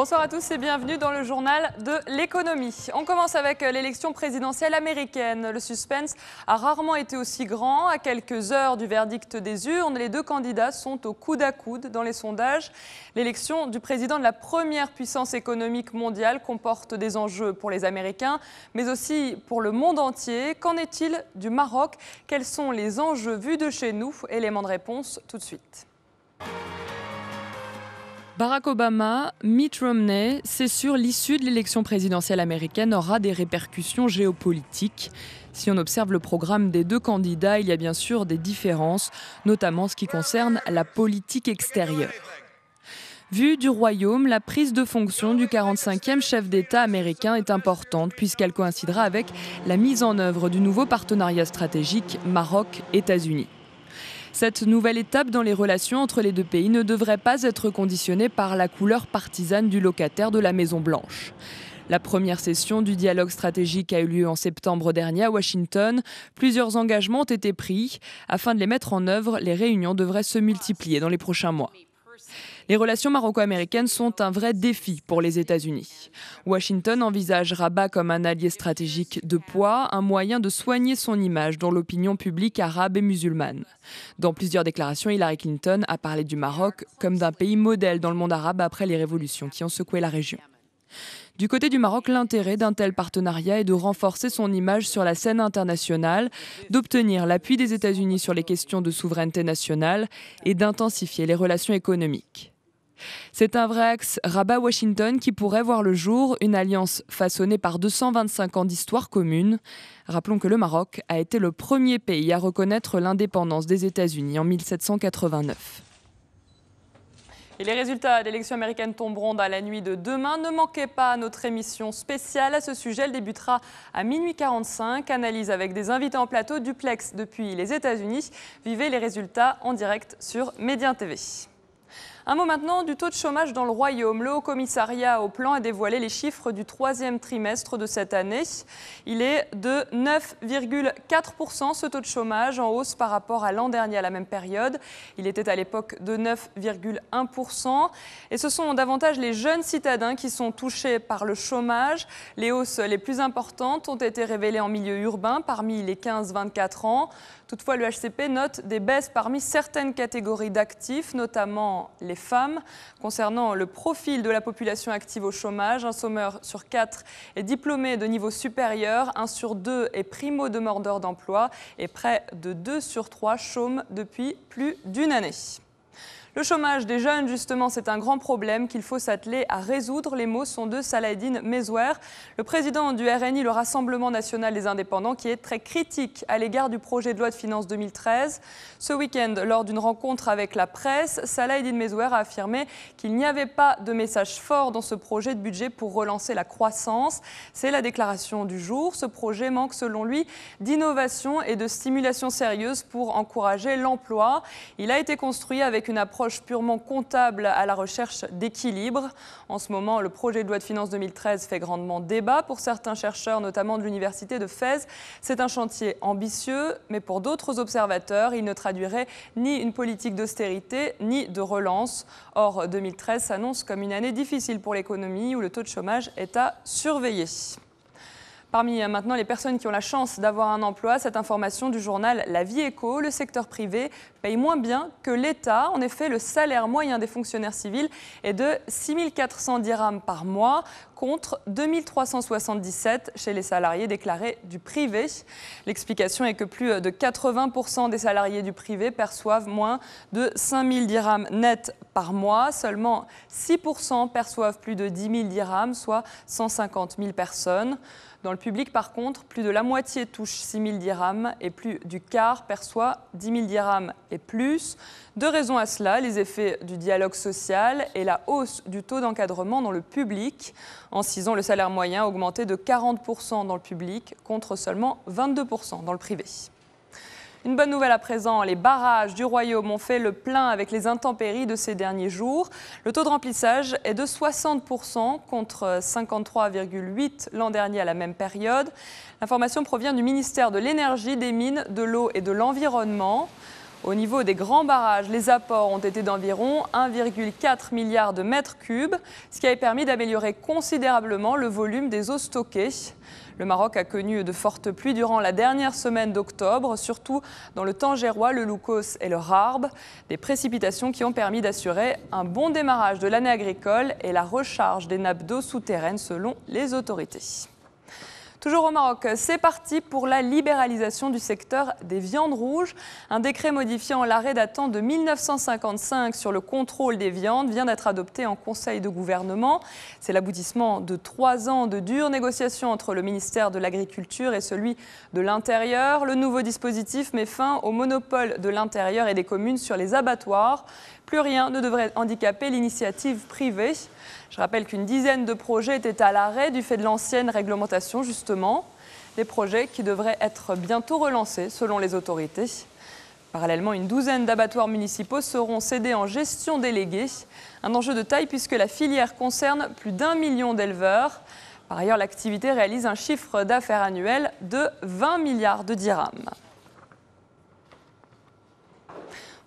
Bonsoir à tous et bienvenue dans le journal de l'économie. On commence avec l'élection présidentielle américaine. Le suspense a rarement été aussi grand. À quelques heures du verdict des urnes, les deux candidats sont au coude à coude dans les sondages. L'élection du président de la première puissance économique mondiale comporte des enjeux pour les Américains, mais aussi pour le monde entier. Qu'en est-il du Maroc Quels sont les enjeux vus de chez nous Élément de réponse tout de suite. Barack Obama, Mitt Romney, c'est sûr, l'issue de l'élection présidentielle américaine aura des répercussions géopolitiques. Si on observe le programme des deux candidats, il y a bien sûr des différences, notamment ce qui concerne la politique extérieure. Vue du Royaume, la prise de fonction du 45e chef d'État américain est importante puisqu'elle coïncidera avec la mise en œuvre du nouveau partenariat stratégique Maroc-États-Unis. Cette nouvelle étape dans les relations entre les deux pays ne devrait pas être conditionnée par la couleur partisane du locataire de la Maison Blanche. La première session du dialogue stratégique a eu lieu en septembre dernier à Washington. Plusieurs engagements ont été pris. Afin de les mettre en œuvre, les réunions devraient se multiplier dans les prochains mois. Les relations maroco-américaines sont un vrai défi pour les États-Unis. Washington envisage Rabat comme un allié stratégique de poids, un moyen de soigner son image dans l'opinion publique arabe et musulmane. Dans plusieurs déclarations, Hillary Clinton a parlé du Maroc comme d'un pays modèle dans le monde arabe après les révolutions qui ont secoué la région. Du côté du Maroc, l'intérêt d'un tel partenariat est de renforcer son image sur la scène internationale, d'obtenir l'appui des États-Unis sur les questions de souveraineté nationale et d'intensifier les relations économiques. C'est un vrai axe Rabat-Washington qui pourrait voir le jour, une alliance façonnée par 225 ans d'histoire commune. Rappelons que le Maroc a été le premier pays à reconnaître l'indépendance des États-Unis en 1789. Et les résultats de l'élection américaine tomberont dans la nuit de demain. Ne manquez pas notre émission spéciale à ce sujet. Elle débutera à minuit 45. Analyse avec des invités en plateau duplex depuis les États-Unis. Vivez les résultats en direct sur Média TV. Un mot maintenant du taux de chômage dans le Royaume. Le Haut Commissariat au plan a dévoilé les chiffres du troisième trimestre de cette année. Il est de 9,4% ce taux de chômage en hausse par rapport à l'an dernier à la même période. Il était à l'époque de 9,1%. Et ce sont davantage les jeunes citadins qui sont touchés par le chômage. Les hausses les plus importantes ont été révélées en milieu urbain parmi les 15-24 ans. Toutefois, le HCP note des baisses parmi certaines catégories d'actifs, notamment les femmes. Concernant le profil de la population active au chômage, un sommeur sur quatre est diplômé de niveau supérieur, un sur deux est primo-demandeur d'emploi et près de deux sur trois chôme depuis plus d'une année. Le chômage des jeunes, justement, c'est un grand problème qu'il faut s'atteler à résoudre. Les mots sont de Saladin Mezouer, le président du RNI, le Rassemblement national des indépendants, qui est très critique à l'égard du projet de loi de finances 2013. Ce week-end, lors d'une rencontre avec la presse, Saladin Mezouer a affirmé qu'il n'y avait pas de message fort dans ce projet de budget pour relancer la croissance. C'est la déclaration du jour. Ce projet manque, selon lui, d'innovation et de stimulation sérieuse pour encourager l'emploi. Il a été construit avec une approche approche purement comptable à la recherche d'équilibre. En ce moment, le projet de loi de finances 2013 fait grandement débat pour certains chercheurs, notamment de l'université de Fès. C'est un chantier ambitieux, mais pour d'autres observateurs, il ne traduirait ni une politique d'austérité, ni de relance. Or, 2013 s'annonce comme une année difficile pour l'économie où le taux de chômage est à surveiller. Parmi euh, maintenant les personnes qui ont la chance d'avoir un emploi, cette information du journal La Vie Éco, le secteur privé paye moins bien que l'État. En effet, le salaire moyen des fonctionnaires civils est de 6 dirhams par mois contre 2377 chez les salariés déclarés du privé. L'explication est que plus de 80% des salariés du privé perçoivent moins de 5000 dirhams nets par mois. Seulement 6% perçoivent plus de 10 000 dirhams, soit 150 000 personnes. Dans le public, par contre, plus de la moitié touche 6 000 dirhams et plus du quart perçoit 10 000 dirhams et plus. Deux raisons à cela, les effets du dialogue social et la hausse du taux d'encadrement dans le public. En six ans, le salaire moyen a augmenté de 40% dans le public contre seulement 22% dans le privé. Une bonne nouvelle à présent, les barrages du Royaume ont fait le plein avec les intempéries de ces derniers jours. Le taux de remplissage est de 60% contre 53,8% l'an dernier à la même période. L'information provient du ministère de l'Énergie, des Mines, de l'Eau et de l'Environnement. Au niveau des grands barrages, les apports ont été d'environ 1,4 milliard de mètres cubes, ce qui a permis d'améliorer considérablement le volume des eaux stockées. Le Maroc a connu de fortes pluies durant la dernière semaine d'octobre, surtout dans le Tangérois, le Loukos et le Harbe. Des précipitations qui ont permis d'assurer un bon démarrage de l'année agricole et la recharge des nappes d'eau souterraines selon les autorités. Toujours au Maroc, c'est parti pour la libéralisation du secteur des viandes rouges. Un décret modifiant l'arrêt datant de 1955 sur le contrôle des viandes vient d'être adopté en Conseil de gouvernement. C'est l'aboutissement de trois ans de dures négociations entre le ministère de l'Agriculture et celui de l'Intérieur. Le nouveau dispositif met fin au monopole de l'Intérieur et des communes sur les abattoirs. Plus rien ne devrait handicaper l'initiative privée. Je rappelle qu'une dizaine de projets étaient à l'arrêt du fait de l'ancienne réglementation, justement. Des projets qui devraient être bientôt relancés, selon les autorités. Parallèlement, une douzaine d'abattoirs municipaux seront cédés en gestion déléguée. Un enjeu de taille puisque la filière concerne plus d'un million d'éleveurs. Par ailleurs, l'activité réalise un chiffre d'affaires annuel de 20 milliards de dirhams.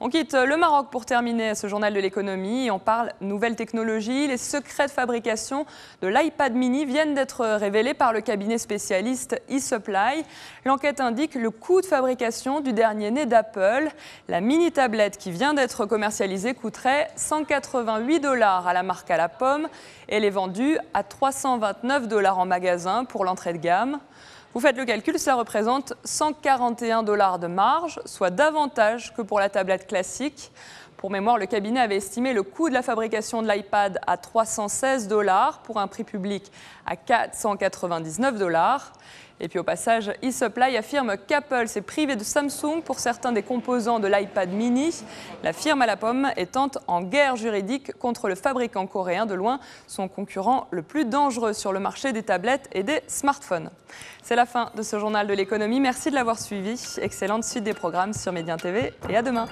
On quitte le Maroc pour terminer ce journal de l'économie. On parle nouvelles technologies. Les secrets de fabrication de l'iPad mini viennent d'être révélés par le cabinet spécialiste eSupply. L'enquête indique le coût de fabrication du dernier né d'Apple. La mini tablette qui vient d'être commercialisée coûterait 188 dollars à la marque à la pomme. Elle est vendue à 329 dollars en magasin pour l'entrée de gamme. Vous faites le calcul, cela représente 141 dollars de marge, soit davantage que pour la tablette classique. Pour mémoire, le cabinet avait estimé le coût de la fabrication de l'iPad à 316 dollars pour un prix public à 499 dollars. Et puis au passage, eSupply affirme qu'Apple s'est privé de Samsung pour certains des composants de l'iPad mini. La firme à la pomme étant en guerre juridique contre le fabricant coréen de loin, son concurrent le plus dangereux sur le marché des tablettes et des smartphones. C'est la fin de ce journal de l'économie. Merci de l'avoir suivi. Excellente suite des programmes sur Média TV et à demain.